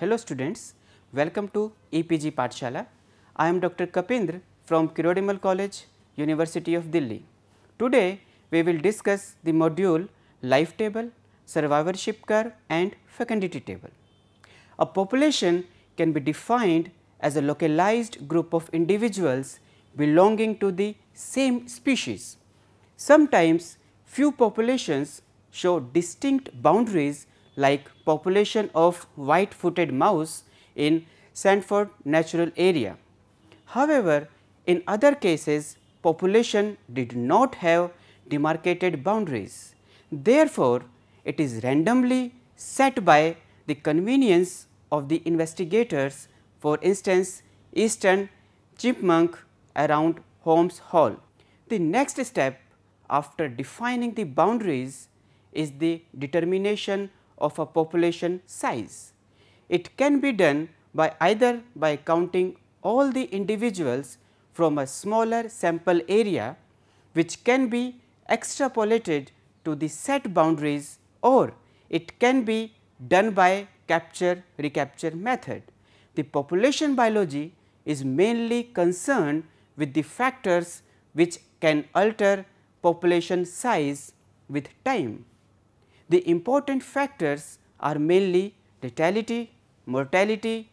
Hello students, welcome to EPG Patshala. I am Dr. Kapindra from Kirodimal College, University of Delhi. Today we will discuss the module Life Table, Survivorship Curve and Fecundity Table. A population can be defined as a localized group of individuals belonging to the same species. Sometimes few populations show distinct boundaries like population of white footed mouse in Sanford natural area. However, in other cases population did not have demarcated boundaries. Therefore, it is randomly set by the convenience of the investigators for instance, eastern chipmunk around Holmes Hall. The next step after defining the boundaries is the determination of a population size. It can be done by either by counting all the individuals from a smaller sample area which can be extrapolated to the set boundaries or it can be done by capture recapture method. The population biology is mainly concerned with the factors which can alter population size with time. The important factors are mainly mortality, mortality,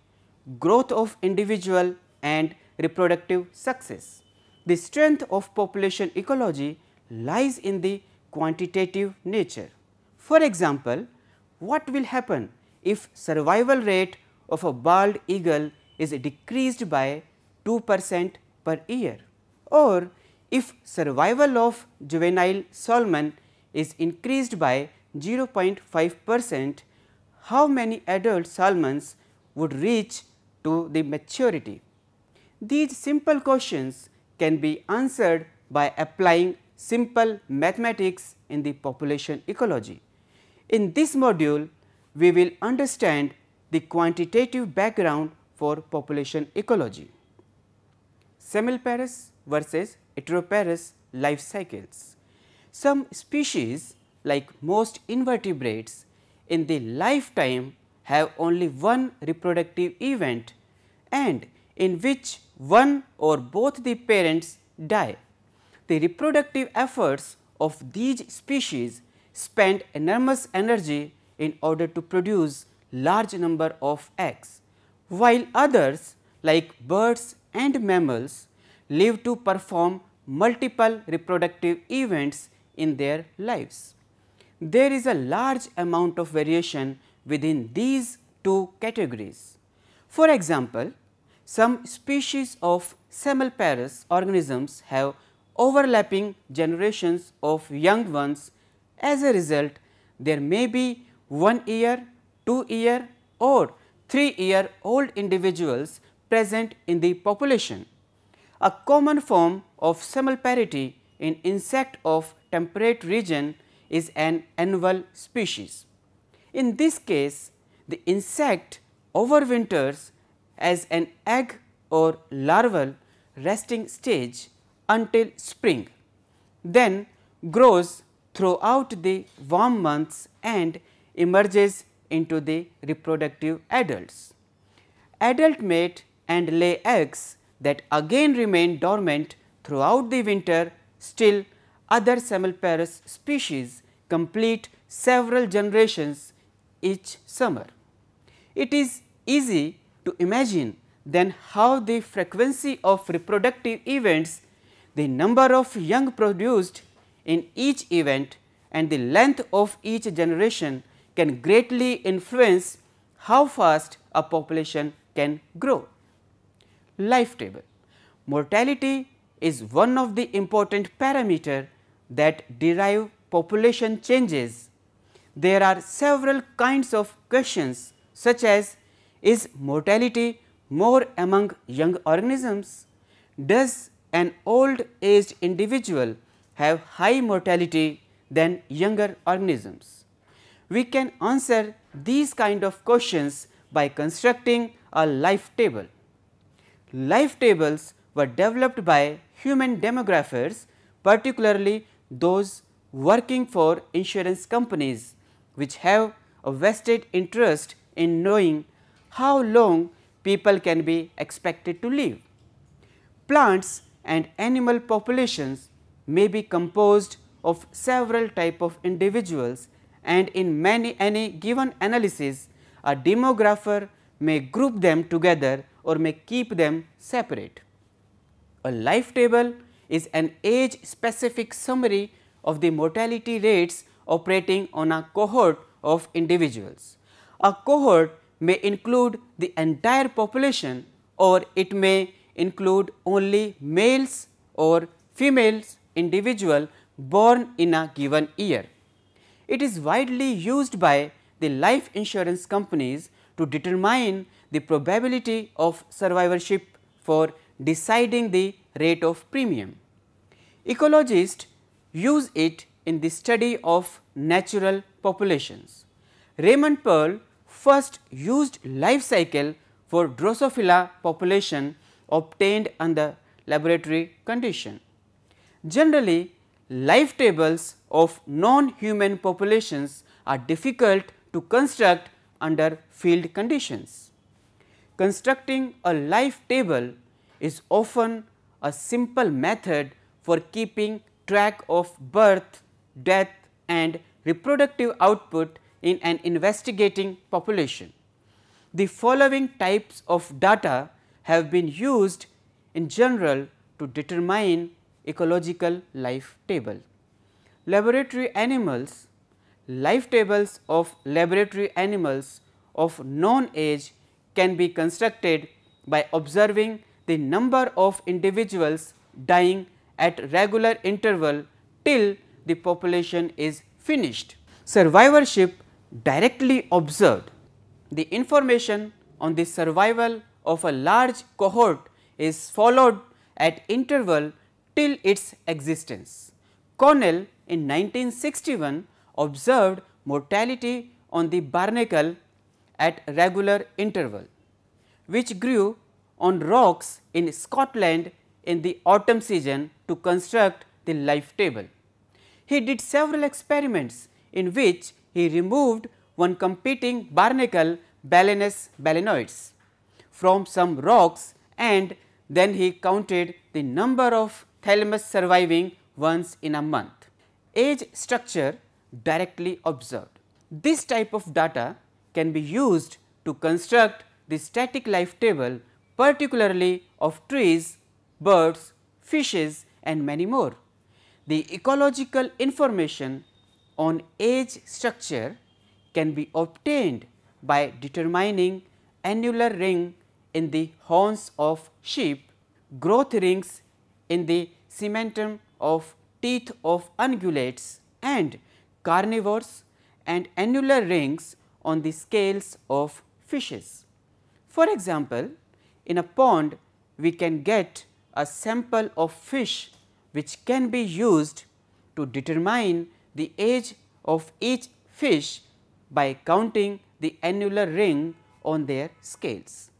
growth of individual and reproductive success. The strength of population ecology lies in the quantitative nature. For example, what will happen if survival rate of a bald eagle is decreased by 2 percent per year or if survival of juvenile salmon is increased by 0.5 percent, how many adult salmons would reach to the maturity? These simple questions can be answered by applying simple mathematics in the population ecology. In this module, we will understand the quantitative background for population ecology. Semilparis versus Heteroparous life cycles. Some species like most invertebrates in the lifetime have only one reproductive event and in which one or both the parents die. The reproductive efforts of these species spend enormous energy in order to produce large number of eggs, while others like birds and mammals live to perform multiple reproductive events in their lives there is a large amount of variation within these two categories. For example, some species of semelparous organisms have overlapping generations of young ones. As a result, there may be 1 year, 2 year or 3 year old individuals present in the population. A common form of semelparity in insect of temperate region is an annual species. In this case, the insect overwinters as an egg or larval resting stage until spring, then grows throughout the warm months and emerges into the reproductive adults. Adult mate and lay eggs that again remain dormant throughout the winter still other Samalparis species complete several generations each summer. It is easy to imagine then how the frequency of reproductive events, the number of young produced in each event and the length of each generation can greatly influence how fast a population can grow. Life table. Mortality is one of the important parameters that derive population changes. There are several kinds of questions such as is mortality more among young organisms? Does an old aged individual have high mortality than younger organisms? We can answer these kind of questions by constructing a life table. Life tables were developed by human demographers particularly those working for insurance companies which have a vested interest in knowing how long people can be expected to live. Plants and animal populations may be composed of several type of individuals and in many any given analysis a demographer may group them together or may keep them separate. A life table is an age specific summary of the mortality rates operating on a cohort of individuals. A cohort may include the entire population or it may include only males or females individual born in a given year. It is widely used by the life insurance companies to determine the probability of survivorship for deciding the rate of premium. Ecologists use it in the study of natural populations. Raymond Pearl first used life cycle for Drosophila population obtained under laboratory condition. Generally, life tables of non-human populations are difficult to construct under field conditions. Constructing a life table is often a simple method for keeping track of birth, death and reproductive output in an investigating population. The following types of data have been used in general to determine ecological life table. Laboratory animals, life tables of laboratory animals of known age can be constructed by observing the number of individuals dying at regular interval till the population is finished. Survivorship directly observed. The information on the survival of a large cohort is followed at interval till its existence. Cornell in 1961 observed mortality on the barnacle at regular interval, which grew on rocks in Scotland in the autumn season to construct the life table. He did several experiments in which he removed one competing barnacle Balanus balanoids from some rocks and then he counted the number of thalamus surviving once in a month. Age structure directly observed. This type of data can be used to construct the static life table particularly of trees, birds, fishes and many more. The ecological information on age structure can be obtained by determining annular ring in the horns of sheep, growth rings in the cementum of teeth of ungulates and carnivores and annular rings on the scales of fishes. For example, in a pond, we can get a sample of fish which can be used to determine the age of each fish by counting the annular ring on their scales.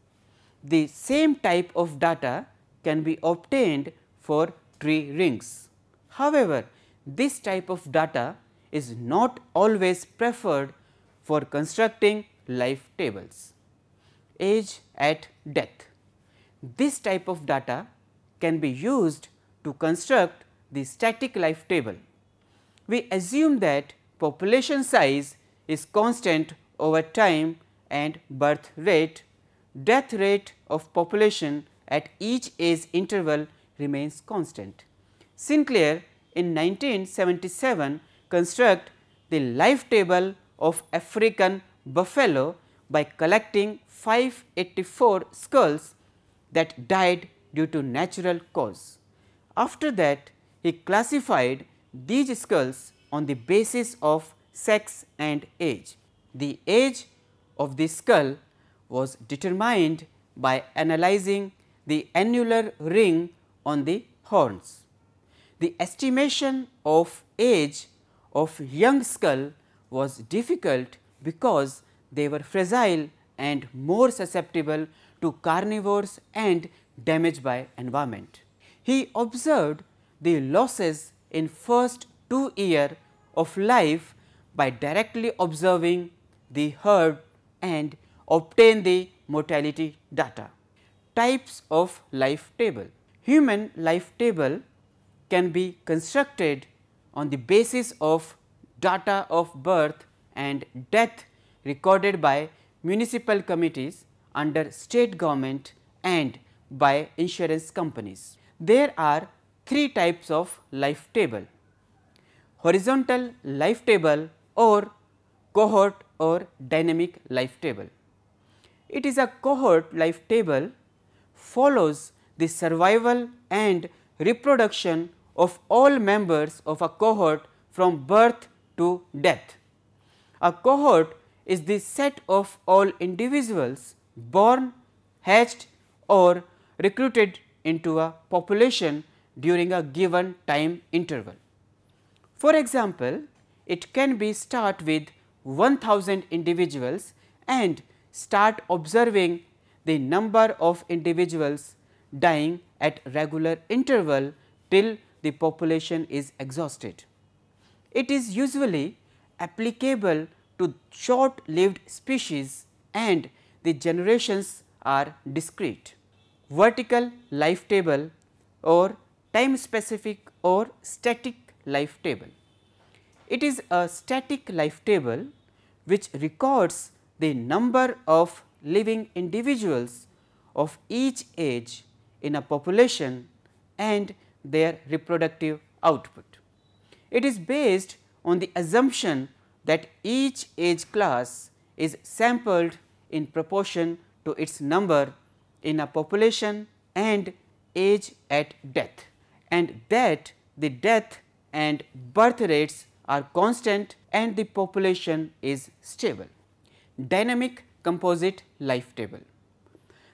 The same type of data can be obtained for tree rings. However, this type of data is not always preferred for constructing life tables. Age at death. This type of data can be used to construct the static life table. We assume that population size is constant over time and birth rate, death rate of population at each age interval remains constant. Sinclair in 1977 construct the life table of African buffalo by collecting 584 skulls that died due to natural cause. After that, he classified these skulls on the basis of sex and age. The age of the skull was determined by analyzing the annular ring on the horns. The estimation of age of young skull was difficult because they were fragile and more susceptible to carnivores and damage by environment. He observed the losses in first two year of life by directly observing the herd and obtain the mortality data. Types of life table. Human life table can be constructed on the basis of data of birth and death recorded by municipal committees under state government and by insurance companies. There are three types of life table, horizontal life table or cohort or dynamic life table. It is a cohort life table follows the survival and reproduction of all members of a cohort from birth to death. A cohort is the set of all individuals born, hatched or recruited into a population during a given time interval. For example, it can be start with 1000 individuals and start observing the number of individuals dying at regular interval till the population is exhausted. It is usually applicable to short lived species and the generations are discrete. Vertical life table or time specific or static life table. It is a static life table which records the number of living individuals of each age in a population and their reproductive output. It is based on the assumption that each age class is sampled in proportion to its number in a population and age at death and that the death and birth rates are constant and the population is stable. Dynamic composite life table.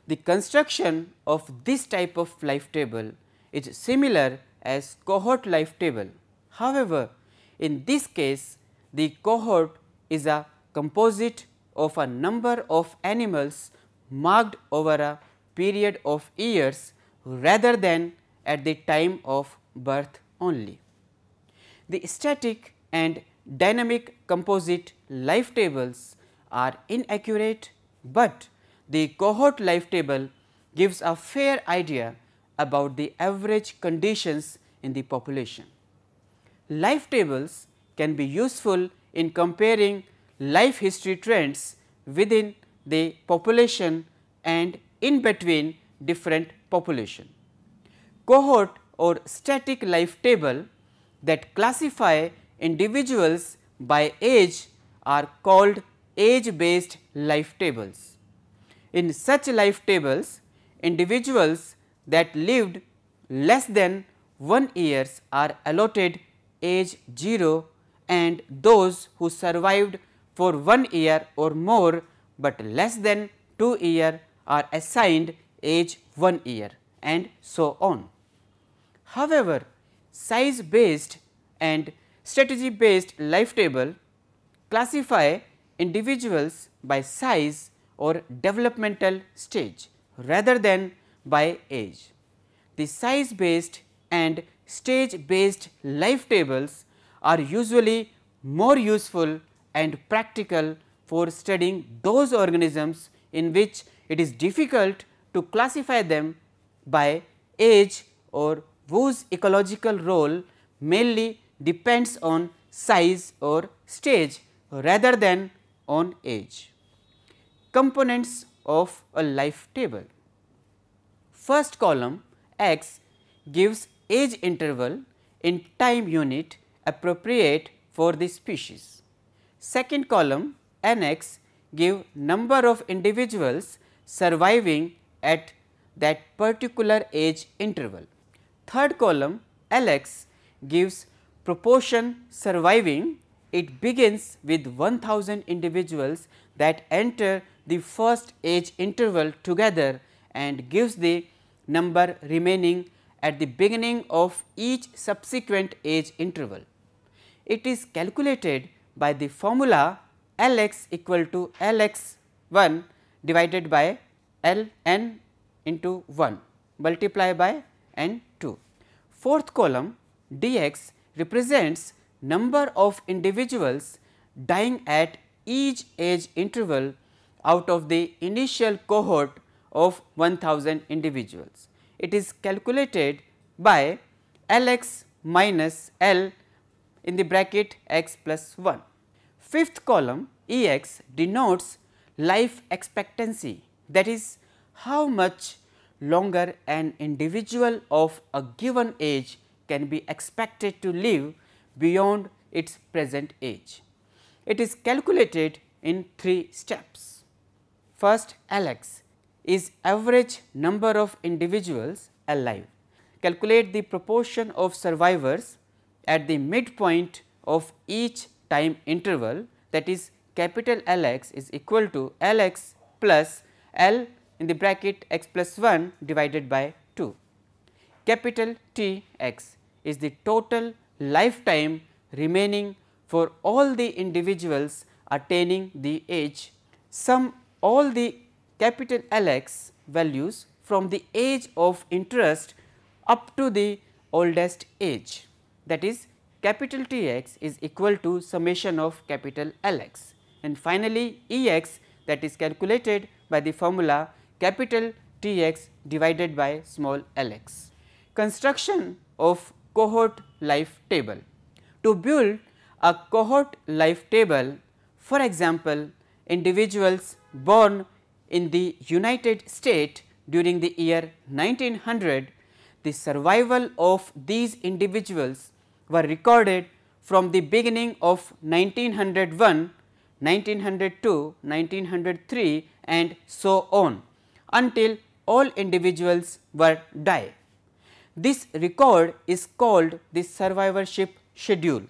The construction of this type of life table is similar as cohort life table. However, in this case the cohort is a composite of a number of animals marked over a period of years rather than at the time of birth only. The static and dynamic composite life tables are inaccurate, but the cohort life table gives a fair idea about the average conditions in the population. Life tables can be useful in comparing life history trends within the population and in between different population. Cohort or static life table that classify individuals by age are called age based life tables. In such life tables, individuals that lived less than 1 years are allotted age 0 and those who survived for 1 year or more, but less than 2 year are assigned age 1 year and so on. However, size based and strategy based life table classify individuals by size or developmental stage rather than by age. The size based and stage based life tables are usually more useful and practical for studying those organisms in which it is difficult to classify them by age or whose ecological role mainly depends on size or stage rather than on age. Components of a life table. First column x gives age interval in time unit appropriate for the species. Second column nx, give number of individuals surviving at that particular age interval. Third column LX gives proportion surviving it begins with 1000 individuals that enter the first age interval together and gives the number remaining at the beginning of each subsequent age interval. It is calculated by the formula Lx equal to Lx1 divided by Ln into 1 multiply by n2. Fourth column dx represents number of individuals dying at each age interval out of the initial cohort of 1000 individuals. It is calculated by Lx minus L in the bracket x plus 1. Fifth column Ex denotes life expectancy that is how much longer an individual of a given age can be expected to live beyond its present age. It is calculated in three steps. First Lx is average number of individuals alive. Calculate the proportion of survivors at the midpoint of each time interval that is capital L x is equal to L x plus L in the bracket x plus 1 divided by 2. Capital T x is the total lifetime remaining for all the individuals attaining the age. Sum all the capital L x values from the age of interest up to the oldest age that is capital T x is equal to summation of capital L x and finally, E x that is calculated by the formula capital T x divided by small l x. Construction of cohort life table. To build a cohort life table for example, individuals born in the United States during the year 1900, the survival of these individuals were recorded from the beginning of 1901, 1902, 1903 and so on until all individuals were die. This record is called the survivorship schedule.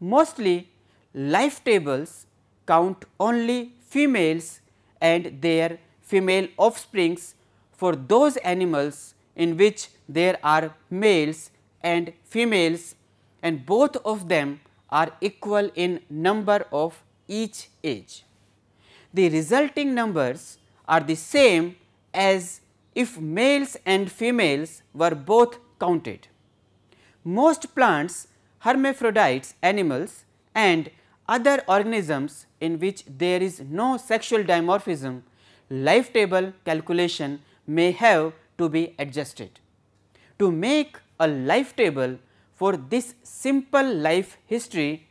Mostly life tables count only females and their female offsprings for those animals in which there are males and females and both of them are equal in number of each age. The resulting numbers are the same as if males and females were both counted. Most plants, hermaphrodites, animals and other organisms in which there is no sexual dimorphism, life table calculation may have to be adjusted. To make a life table for this simple life history,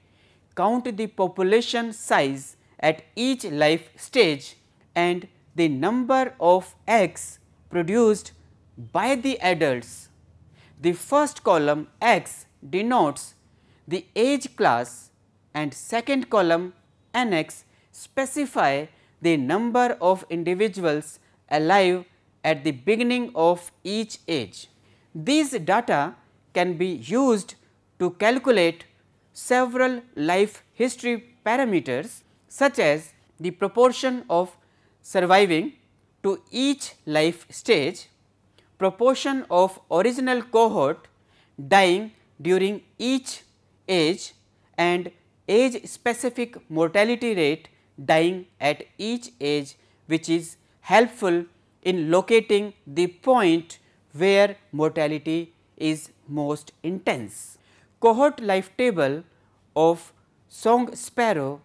count the population size at each life stage and the number of eggs produced by the adults. The first column X denotes the age class and second column nx specify the number of individuals alive at the beginning of each age. These data can be used to calculate several life history parameters such as the proportion of surviving to each life stage, proportion of original cohort dying during each age and age specific mortality rate dying at each age which is helpful in locating the point where mortality is most intense. Cohort life table of song sparrow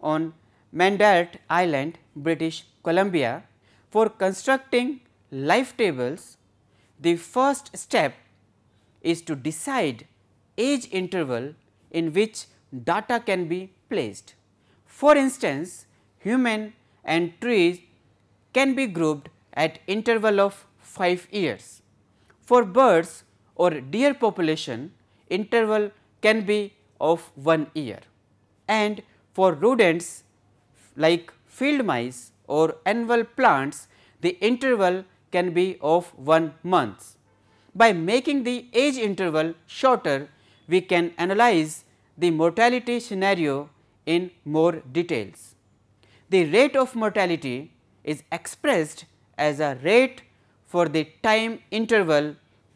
on Mandart Island, British Columbia. For constructing life tables, the first step is to decide age interval in which data can be placed. For instance, human and trees can be grouped at interval of 5 years. For birds or deer population, interval can be of 1 year and for rodents like field mice or annual plants, the interval can be of 1 month. By making the age interval shorter, we can analyze the mortality scenario in more details. The rate of mortality is expressed as a rate for the time interval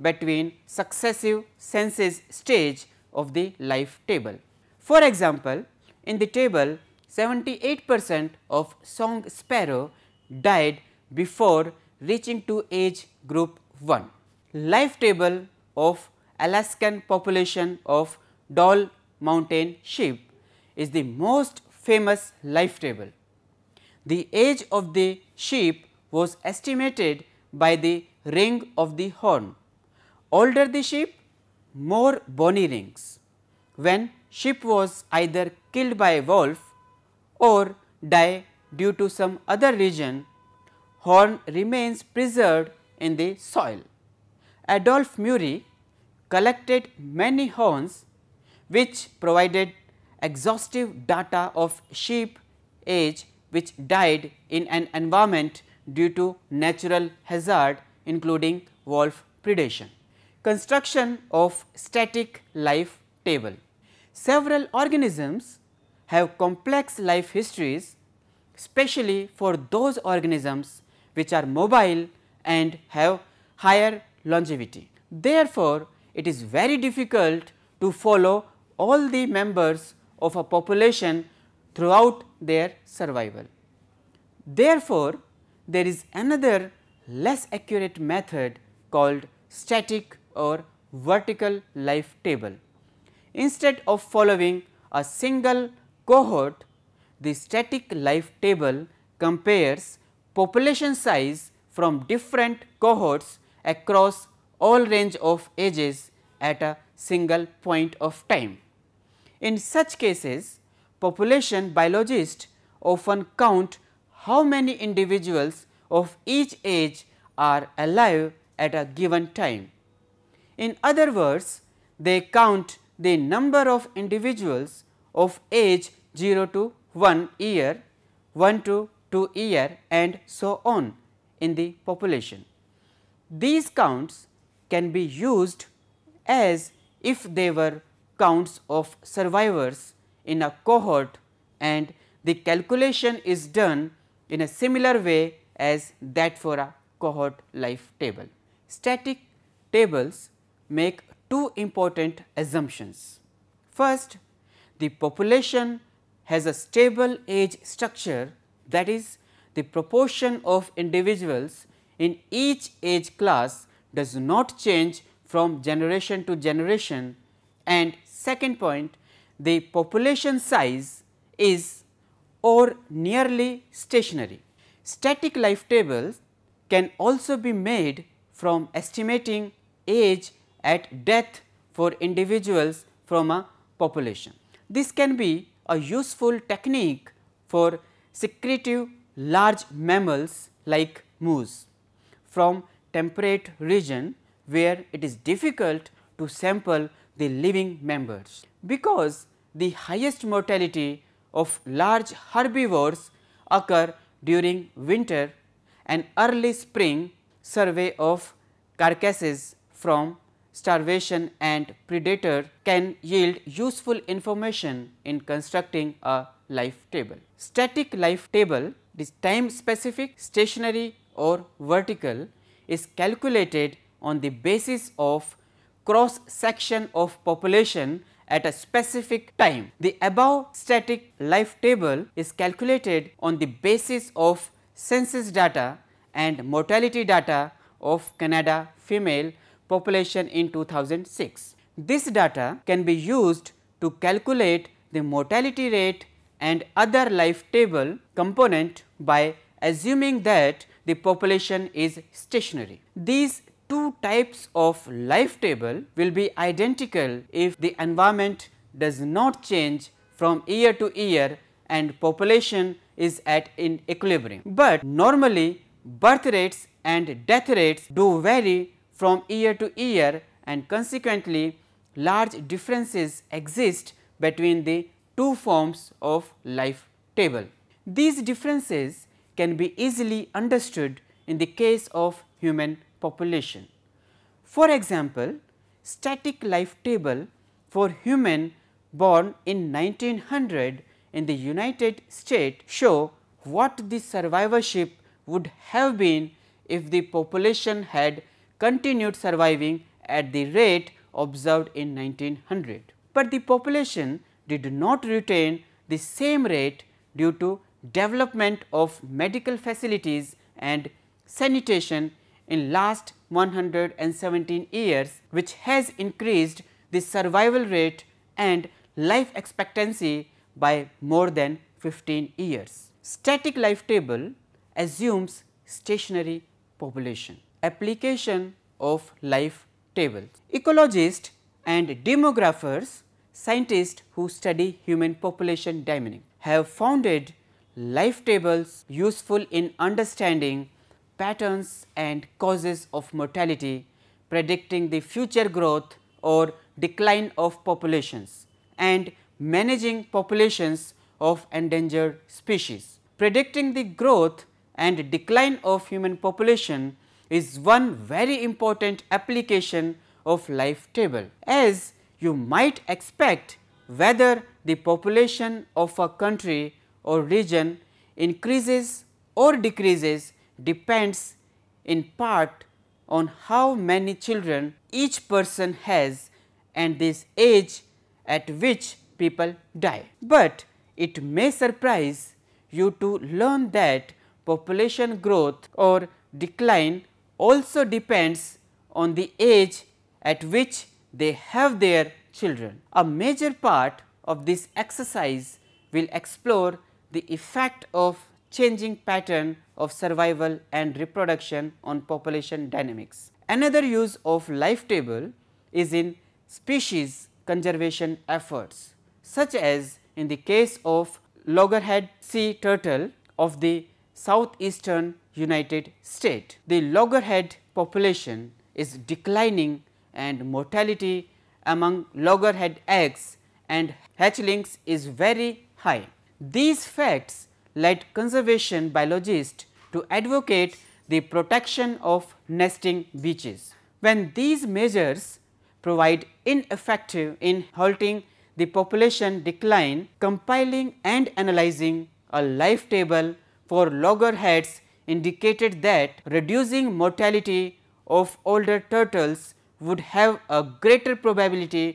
between successive senses stage of the life table. For example, in the table 78 percent of song sparrow died before reaching to age group 1. Life table of Alaskan population of doll mountain sheep is the most famous life table. The age of the sheep was estimated by the ring of the horn. Older the sheep, more bony rings. When sheep was either killed by a wolf or die due to some other reason, horn remains preserved in the soil. Adolf Murie collected many horns which provided exhaustive data of sheep age which died in an environment due to natural hazard including wolf predation. Construction of static life table. Several organisms have complex life histories especially for those organisms which are mobile and have higher longevity. Therefore, it is very difficult to follow all the members of a population throughout their survival. Therefore, there is another less accurate method called static or vertical life table. Instead of following a single cohort, the static life table compares population size from different cohorts across all range of ages at a single point of time. In such cases, population biologists often count how many individuals of each age are alive at a given time. In other words, they count the number of individuals of age 0 to 1 year, 1 to 2 year and so on in the population. These counts can be used as if they were counts of survivors in a cohort and the calculation is done in a similar way as that for a cohort life table. Static tables make two important assumptions. First, the population has a stable age structure that is the proportion of individuals in each age class does not change from generation to generation and second point the population size is or nearly stationary. Static life tables can also be made from estimating age at death for individuals from a population. This can be a useful technique for secretive large mammals like moose from temperate region where it is difficult to sample the living members. Because the highest mortality of large herbivores occur during winter and early spring survey of carcasses from starvation and predator can yield useful information in constructing a life table. Static life table this time specific stationary or vertical is calculated on the basis of cross section of population at a specific time. The above static life table is calculated on the basis of census data and mortality data of Canada female population in 2006. This data can be used to calculate the mortality rate and other life table component by assuming that the population is stationary. These two types of life table will be identical if the environment does not change from year to year and population is at in equilibrium. But normally birth rates and death rates do vary from year to year and consequently large differences exist between the two forms of life table. These differences can be easily understood in the case of human population. For example, static life table for human born in 1900 in the United States show what the survivorship would have been if the population had continued surviving at the rate observed in 1900. But the population did not retain the same rate due to development of medical facilities and sanitation in last 117 years which has increased the survival rate and life expectancy by more than 15 years. Static life table assumes stationary population. Application of life tables. Ecologists and demographers, scientists who study human population dynamics have founded life tables useful in understanding patterns and causes of mortality, predicting the future growth or decline of populations and managing populations of endangered species. Predicting the growth and decline of human population is one very important application of life table. As you might expect whether the population of a country or region increases or decreases depends in part on how many children each person has and this age at which people die. But it may surprise you to learn that population growth or decline also depends on the age at which they have their children. A major part of this exercise will explore the effect of changing pattern of survival and reproduction on population dynamics. Another use of life table is in species conservation efforts such as in the case of loggerhead sea turtle of the southeastern United States. The loggerhead population is declining and mortality among loggerhead eggs and hatchlings is very high. These facts led conservation biologists to advocate the protection of nesting beaches. When these measures provide ineffective in halting the population decline, compiling and analyzing a life table for loggerheads indicated that reducing mortality of older turtles would have a greater probability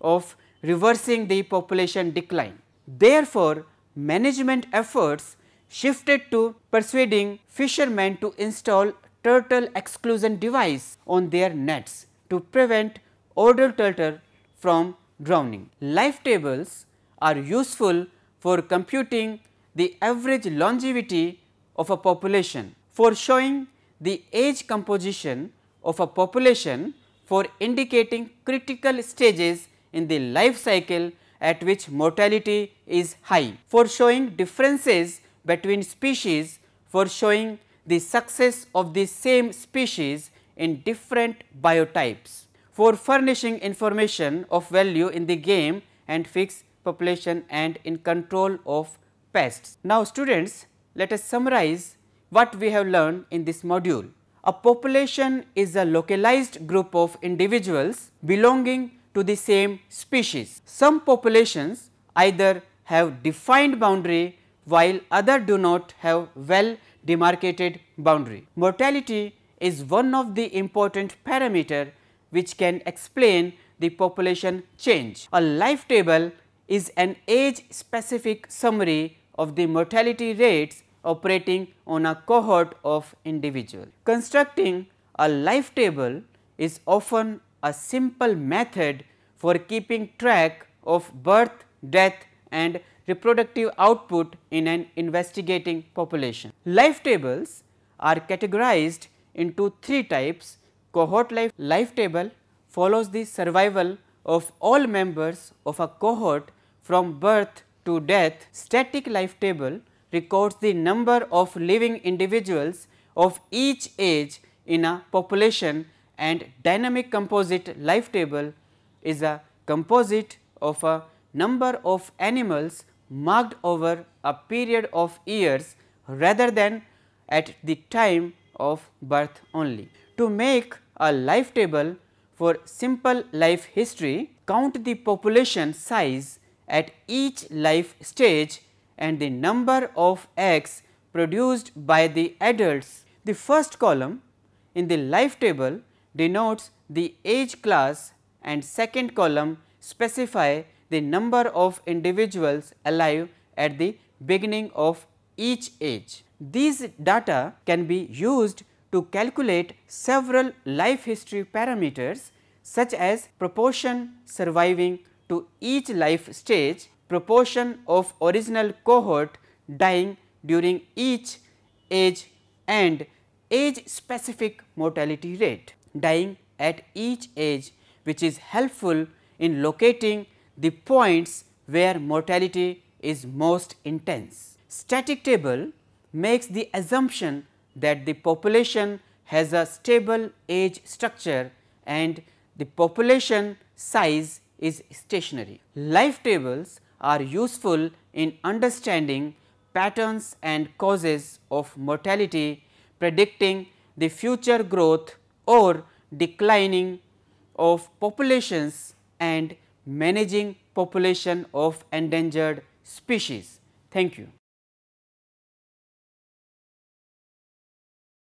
of reversing the population decline. Therefore, management efforts shifted to persuading fishermen to install turtle exclusion device on their nets to prevent adult turtle from drowning. Life tables are useful for computing the average longevity of a population, for showing the age composition of a population, for indicating critical stages in the life cycle at which mortality is high. For showing differences between species, for showing the success of the same species in different biotypes, for furnishing information of value in the game and fix population and in control of pests. Now students, let us summarize what we have learned in this module. A population is a localized group of individuals belonging to the same species. Some populations either have defined boundary while other do not have well demarcated boundary. Mortality is one of the important parameter which can explain the population change. A life table is an age specific summary of the mortality rates operating on a cohort of individuals. Constructing a life table is often a simple method for keeping track of birth, death and reproductive output in an investigating population. Life tables are categorized into three types. Cohort life, life table follows the survival of all members of a cohort from birth to death. Static life table records the number of living individuals of each age in a population and dynamic composite life table is a composite of a number of animals marked over a period of years rather than at the time of birth only. To make a life table for simple life history, count the population size at each life stage and the number of eggs produced by the adults. The first column in the life table denotes the age class and second column specify the number of individuals alive at the beginning of each age. These data can be used to calculate several life history parameters such as proportion surviving to each life stage, proportion of original cohort dying during each age and age specific mortality rate. Dying at each age which is helpful in locating the points where mortality is most intense. Static table makes the assumption that the population has a stable age structure and the population size is stationary. Life tables are useful in understanding patterns and causes of mortality, predicting the future growth or declining of populations and managing population of endangered species. Thank you.